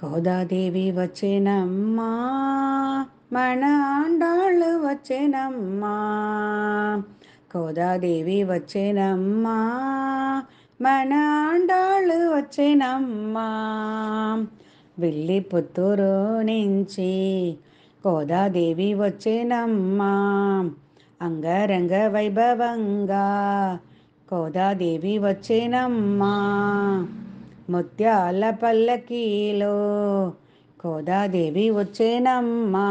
గోదాదేవి వచ్చేనమ్మా మన ఆండాళ్ళు వచ్చేనమ్మా గోదాదేవి వచ్చేనమ్మా మన ఆండాళ్ళు వచ్చేనమ్మా వెళ్ళి పుత్తూరు నుంచి గోదాదేవి వచ్చేనమ్మా అంగరంగ వైభవంగా గోదాదేవి వచ్చేనమ్మా ముత్యాల పల్లకీలో కోదాదేవి వచ్చేనమ్మా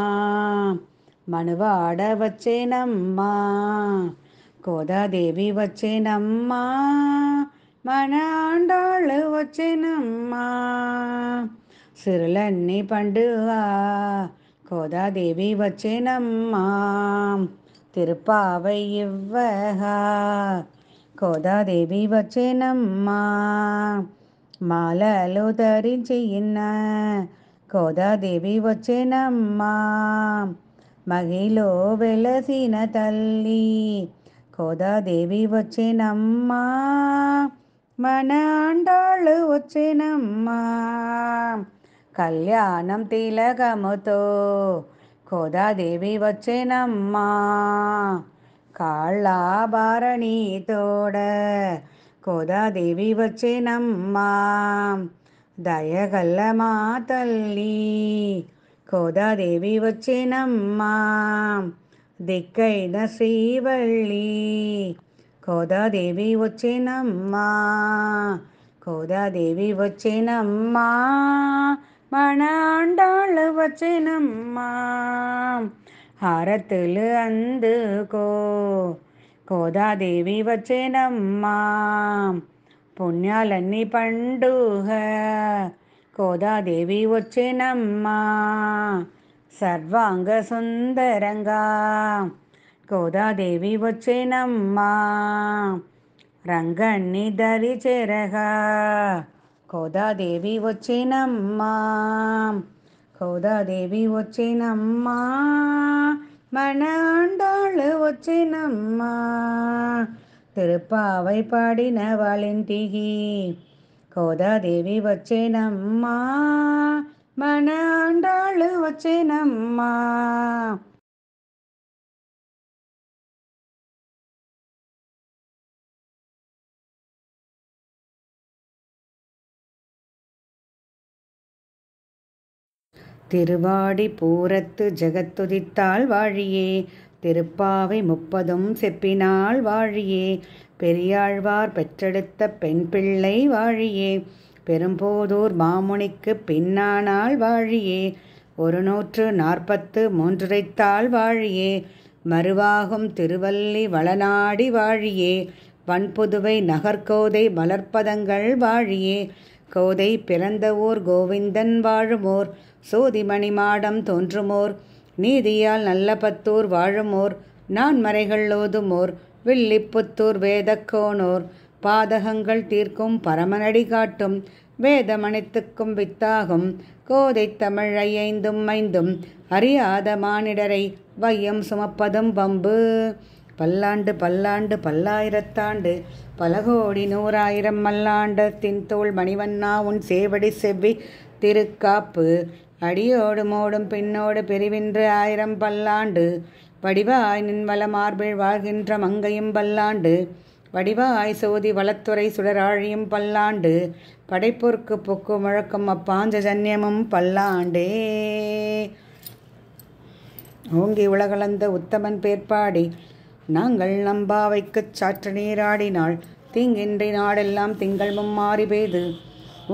మనువాడ వచ్చేనమ్మా కోదాదేవి వచ్చేనమ్మా మన ఆండాళ్ళు వచ్చేనమ్మా సిరులన్నీ పండువా కోదాదేవి వచ్చేనమ్మా తిరుపావై ఇవ్వహ కోదాదేవి వచ్చేనమ్మా మాలలు ధరించి ఇన్న కోదాదేవి వచ్చేనమ్మా మహిళ వెలసిన తల్లి కోదాదేవి వచ్చేనమ్మా మన అండాళ్ళు వచ్చేనమ్మా కళ్యాణం తిలకముతో కోదాదేవి వచ్చేనమ్మా కాళ్ళ భరణి తోడ గోదాదేవి వచ్చేనమ్మా దయగల్ల మా తల్లి గోదాదేవి వచ్చేనమ్మా దిక్కైన శ్రీవల్లి గోదాదేవి వచ్చేనమ్మా గోదాదేవి వచ్చేనమ్మా మన ఆండాళ్ళు వచ్చేనమ్మా హారతులు అందుకో గోదాదేవి వచ్చేనమ్మా పుణ్యాలన్నీ పండుగ గోదాదేవి వచ్చేనమ్మా సర్వాంగ సుందరంగా గోదాదేవి వచ్చేనమ్మా రంగణ్ణి దరి చెరగా గోదాదేవి వచ్చేనమ్మా గోదాదేవి వచ్చేనమ్మా மன ஆண்டாள் ஒச்சினம்மா திருப்பாவை పాడిన వాళ్ళింటికి కోదాదేవి వచ్చేనమ్మా మన ఆండాళ్ళు వచ్చేనమ్మా திருவாடி பூரத்து ஜெகத்துதித்தாள் வாழியே திருப்பாவை முப்பதும் செப்பினாள் வாழியே பெரியாழ்வார் பெற்றெடுத்த பெண் பிள்ளை வாழியே பெரும்போதூர் மாமுனிக்கு பின்னானால் வாழியே ஒரு நூற்று நாற்பத்து மூன்றுரைத்தாள் வாழியே மறுவாகும் திருவல்லி வளநாடி வாழியே வன்புதுவை நகர்கோதை மலர்ப்பதங்கள் வாழியே கோதை பிறந்த ஊர் கோவிந்தன் வாழுமோர் சோதிமணி மாடம் தோன்றுமோர் நீதியால் நல்ல பத்தூர் வாழுமோர் நான் மறைகள் ஓதுமோர் வில்லிப்புத்தூர் வேதக்கோனோர் பாதகங்கள் தீர்க்கும் பரமனடி காட்டும் வேதமணித்துக்கும் வித்தாகும் கோதை தமிழ் ஐந்தும் ஐந்தும் அறியாத மானிடரை வையம் சுமப்பதும் பம்பு பல்லாண்டு பல்லாண்டு பல்லாயிரத்தாண்டு பலகோடி நூறாயிரம் மல்லாண்டத்தின் தோல் மணிவண்ணா உன் சேவடி செவ்வி திருக்காப்பு அடியோடு மோடும் பின்னோடு பிரிவின்று ஆயிரம் பல்லாண்டு வடிவாய் நின்வல மார்பில் வாழ்கின்ற மங்கையும் பல்லாண்டு வடிவாய் சோதி வளத்துறை சுடராழியும் பல்லாண்டு படைப்போர்க்கு பொக்கு முழக்கம் அப்பாஞ்சஜன்யமும் பல்லாண்டே ஓங்கி உலகளந்த உத்தமன் பேர்பாடி நாங்கள் நம்பாவைக்குச் சாற்று நீராடினாள் தீங்கின்றி நாடெல்லாம் திங்கள் மும்மாறி பெய்து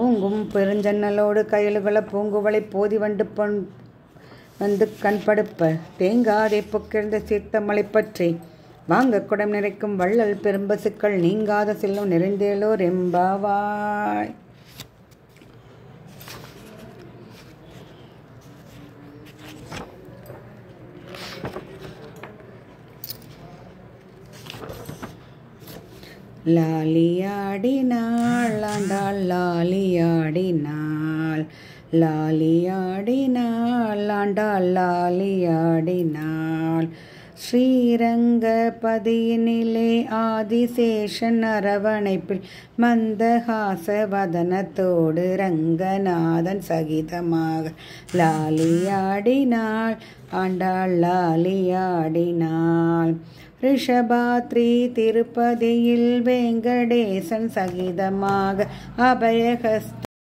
ஊங்கும் பெருஞ்சன்னலோடு கயலுகள பூங்குவலை போதி வண்டு பொன் வந்து கண்படுப்ப தேங்காதே புக்கிருந்த சீர்த்தமலை பற்றி வாங்க குடம் நிறைக்கும் வள்ளல் பெரும்பசுக்கள் நீங்காத செல்லும் நிறைந்தேலோர் எம்பாவாய் லாலியாடினாள் ஆண்டாள் லாலியாடினாள் லாலியாடினாள் ஆண்டாள் லாலியாடினாள் ஸ்ரீரங்கபதியினிலே ஆதிசேஷன் அரவணைப்பில் மந்தஹாச வதனத்தோடு ரங்கநாதன் சகிதமாக லாலியாடினாள் ஆண்டாள் லாலியாடினாள் ரிஷபாத்ரி திருப்பதியில் வெங்கடேசன் சகிதமாக அபயஹஸ்த